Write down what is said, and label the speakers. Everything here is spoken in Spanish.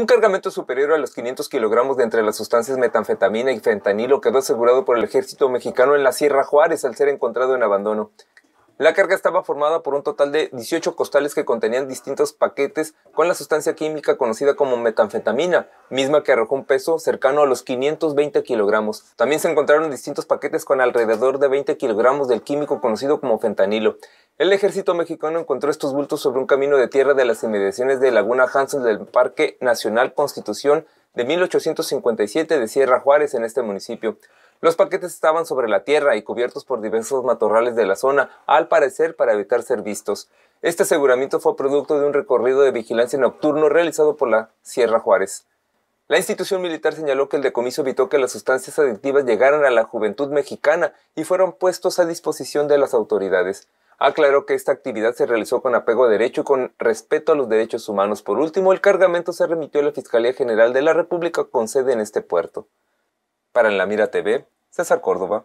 Speaker 1: Un cargamento superior a los 500 kilogramos de entre las sustancias metanfetamina y fentanilo quedó asegurado por el ejército mexicano en la Sierra Juárez al ser encontrado en abandono. La carga estaba formada por un total de 18 costales que contenían distintos paquetes con la sustancia química conocida como metanfetamina, misma que arrojó un peso cercano a los 520 kilogramos. También se encontraron distintos paquetes con alrededor de 20 kilogramos del químico conocido como fentanilo. El ejército mexicano encontró estos bultos sobre un camino de tierra de las inmediaciones de Laguna Hansel del Parque Nacional Constitución de 1857 de Sierra Juárez en este municipio. Los paquetes estaban sobre la tierra y cubiertos por diversos matorrales de la zona, al parecer para evitar ser vistos. Este aseguramiento fue producto de un recorrido de vigilancia nocturno realizado por la Sierra Juárez. La institución militar señaló que el decomiso evitó que las sustancias adictivas llegaran a la juventud mexicana y fueron puestos a disposición de las autoridades aclaró que esta actividad se realizó con apego a derecho y con respeto a los derechos humanos. Por último, el cargamento se remitió a la Fiscalía General de la República con sede en este puerto. Para En la Mira TV, César Córdoba.